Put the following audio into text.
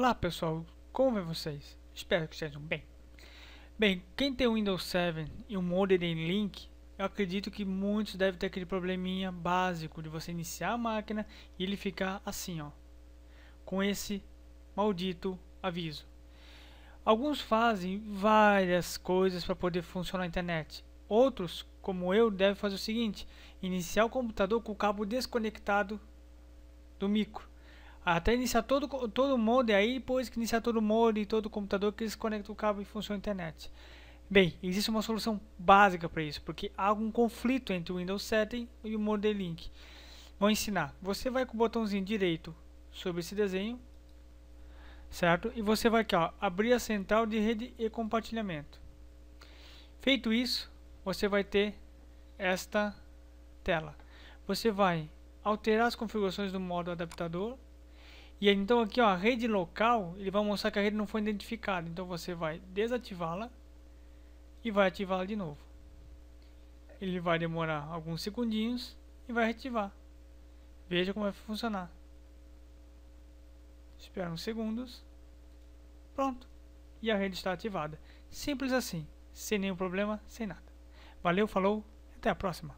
Olá pessoal, como vai vocês? Espero que estejam bem. Bem, quem tem o Windows 7 e o modem em link, eu acredito que muitos devem ter aquele probleminha básico de você iniciar a máquina e ele ficar assim, ó, com esse maldito aviso. Alguns fazem várias coisas para poder funcionar a internet. Outros, como eu, devem fazer o seguinte: iniciar o computador com o cabo desconectado do micro até iniciar todo, todo o molde aí, depois que iniciar todo o molde e todo o computador que eles conectam o cabo e funciona a internet. Bem, existe uma solução básica para isso, porque há algum conflito entre o Windows 7 e o Model Link. Vou ensinar. Você vai com o botãozinho direito sobre esse desenho, certo? E você vai aqui, ó, abrir a central de rede e compartilhamento. Feito isso, você vai ter esta tela. Você vai alterar as configurações do modo adaptador, e então aqui, ó, a rede local, ele vai mostrar que a rede não foi identificada. Então você vai desativá-la e vai ativá-la de novo. Ele vai demorar alguns segundinhos e vai reativar. Veja como vai funcionar. Espera uns segundos. Pronto. E a rede está ativada. Simples assim, sem nenhum problema, sem nada. Valeu, falou, até a próxima.